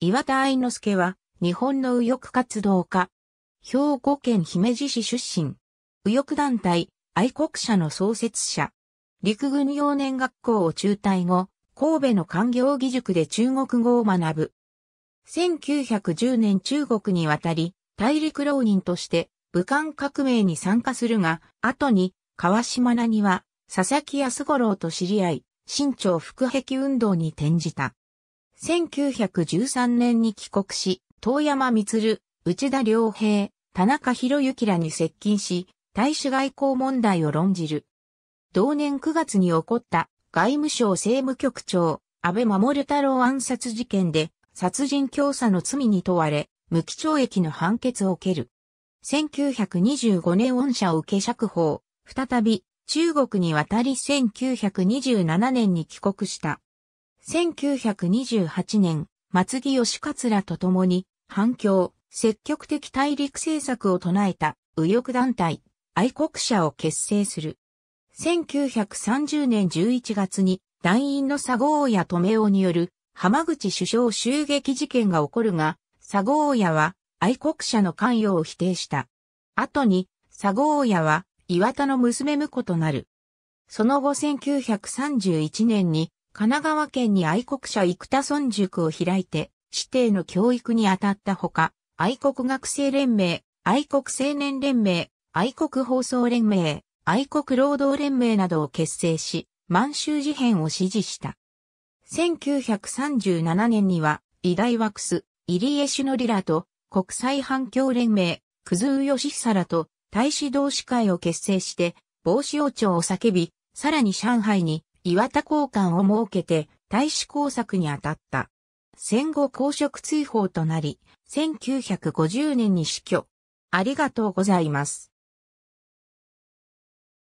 岩田愛之助は、日本の右翼活動家。兵庫県姫路市出身。右翼団体、愛国者の創設者。陸軍幼年学校を中退後、神戸の官業義塾で中国語を学ぶ。1910年中国に渡り、大陸浪人として武漢革命に参加するが、後に川島奈には佐々木安五郎と知り合い、新朝副壁運動に転じた。1913年に帰国し、遠山光、内田良平、田中博之らに接近し、大使外交問題を論じる。同年9月に起こった外務省政務局長、安倍守太郎暗殺事件で、殺人教唆の罪に問われ、無期懲役の判決を受ける。1925年恩赦を受け釈放、再び中国に渡り1927年に帰国した。1928年、松木義らと共に、反共、積極的大陸政策を唱えた、右翼団体、愛国者を結成する。1930年11月に、団員の佐合屋め夫による、浜口首相襲撃事件が起こるが、佐合屋は、愛国者の関与を否定した。後に、佐合屋は、岩田の娘婿となる。その後1931年に、神奈川県に愛国者生田村塾を開いて、指定の教育に当たったほか、愛国学生連盟、愛国青年連盟、愛国放送連盟、愛国労働連盟などを結成し、満州事変を支持した。1937年には、偉大ワクス、入江ュノリラと、国際反共連盟、クズウヨシサラと、大使同士会を結成して、防止王朝を叫び、さらに上海に、岩田交換を設けて大使工作に当たった。戦後公職追放となり、1950年に死去。ありがとうございます。